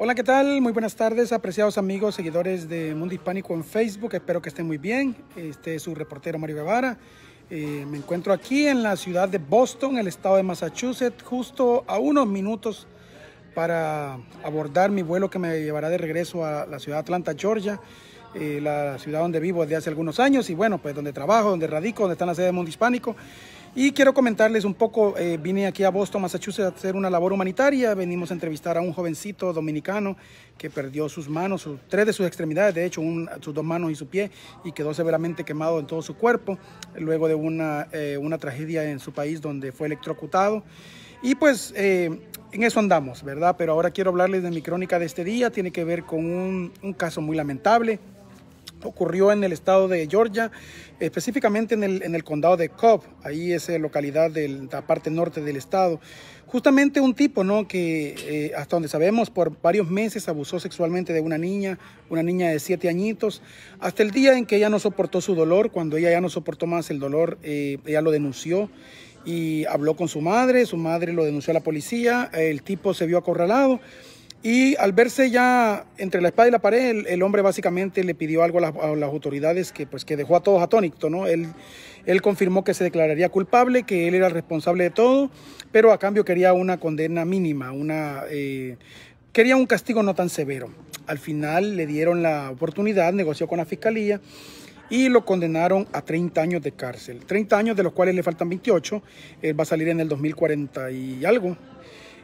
Hola, ¿qué tal? Muy buenas tardes, apreciados amigos, seguidores de Mundo Hispánico en Facebook. Espero que estén muy bien. Este es su reportero Mario Guevara. Eh, me encuentro aquí en la ciudad de Boston, el estado de Massachusetts, justo a unos minutos para abordar mi vuelo que me llevará de regreso a la ciudad de Atlanta, Georgia, eh, la ciudad donde vivo desde hace algunos años y bueno, pues donde trabajo, donde radico, donde está la sede de Mundo Hispánico. Y quiero comentarles un poco, eh, vine aquí a Boston, Massachusetts, a hacer una labor humanitaria. Venimos a entrevistar a un jovencito dominicano que perdió sus manos, tres de sus extremidades, de hecho, un, sus dos manos y su pie, y quedó severamente quemado en todo su cuerpo, luego de una, eh, una tragedia en su país donde fue electrocutado. Y pues eh, en eso andamos, ¿verdad? Pero ahora quiero hablarles de mi crónica de este día, tiene que ver con un caso muy lamentable ocurrió en el estado de Georgia, específicamente en el, condado de Cobb, ahí es eh, localidad de la parte norte del estado. Justamente un tipo, ¿no? Que eh, hasta donde sabemos, por varios meses abusó sexualmente de una niña, una niña de siete añitos, hasta el día en que ella no soportó su dolor, cuando ella ya no soportó más el dolor, eh, ella lo denunció y habló con su madre, su madre lo denunció a la policía, el tipo se vio acorralado y al verse ya entre la espada y la pared, el, hombre básicamente le pidió algo a las, autoridades que, pues, que dejó a todos atónitos, ¿no? Él, él confirmó que se declararía culpable, que él era el responsable de todo, pero a cambio quería una condena mínima, una, eh, quería un castigo no tan severo. Al final le dieron la oportunidad, negoció con la fiscalía y lo condenaron a 30 años de cárcel. 30 años de los cuales le faltan 28, él va a salir en el 2040 y algo.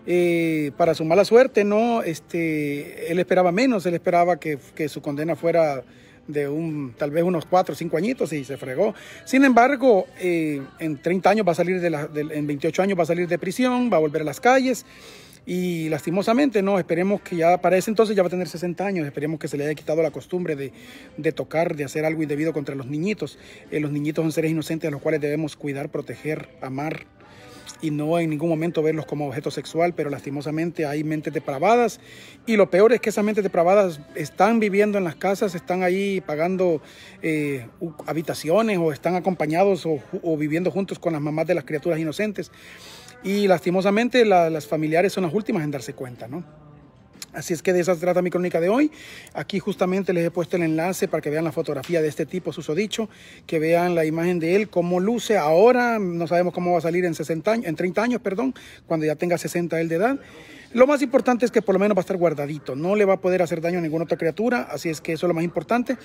Eh, para su mala suerte, ¿no? Este, él esperaba menos, él esperaba que, su condena fuera de un, tal vez unos cuatro o cinco añitos y se fregó. Sin embargo, eh, en 30 años va a salir de, la, en 28 años va a salir de prisión, va a volver a las calles y lastimosamente, no, esperemos que ya para ese entonces ya va a tener 60 años, esperemos que se le haya quitado la costumbre de, tocar, de hacer algo indebido contra los niñitos. Eh, los niñitos son seres inocentes a los cuales debemos cuidar, proteger, amar y no en ningún momento verlos como objeto sexual, pero lastimosamente hay mentes depravadas y lo peor es que esas mentes depravadas están viviendo en las casas, están ahí pagando eh, habitaciones o están acompañados o, viviendo juntos con las mamás de las criaturas inocentes y lastimosamente las familiares son las últimas en darse cuenta, ¿no? Así es que de eso trata mi crónica de hoy. Aquí justamente les he puesto el enlace para que vean la fotografía de este tipo susodicho, que vean la imagen de él, cómo luce ahora, no sabemos cómo va a salir en 60 años, en 30 años, perdón, cuando ya tenga 60 él de edad. Lo más importante es que por lo menos va a estar guardadito, no le va a poder hacer daño a ninguna otra criatura, así es que eso es lo más importante.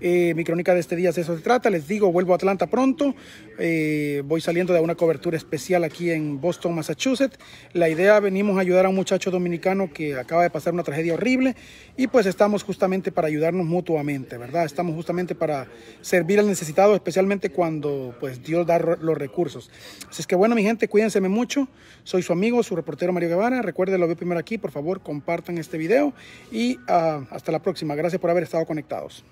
Eh, mi crónica de este día de eso se trata, les digo, vuelvo a Atlanta pronto, eh, voy saliendo de una cobertura especial aquí en Boston, Massachusetts. La idea, venimos a ayudar a un muchacho dominicano que acaba de pasar una tragedia horrible y pues estamos justamente para ayudarnos mutuamente, ¿verdad? Estamos justamente para servir al necesitado, especialmente cuando pues Dios da los recursos. Así es que bueno, mi gente, cuídense mucho. Soy su amigo, su reportero Mario Guevara. Recuerden, lo veo primero aquí, por favor, compartan este video y ah, hasta la próxima. Gracias por haber estado conectados.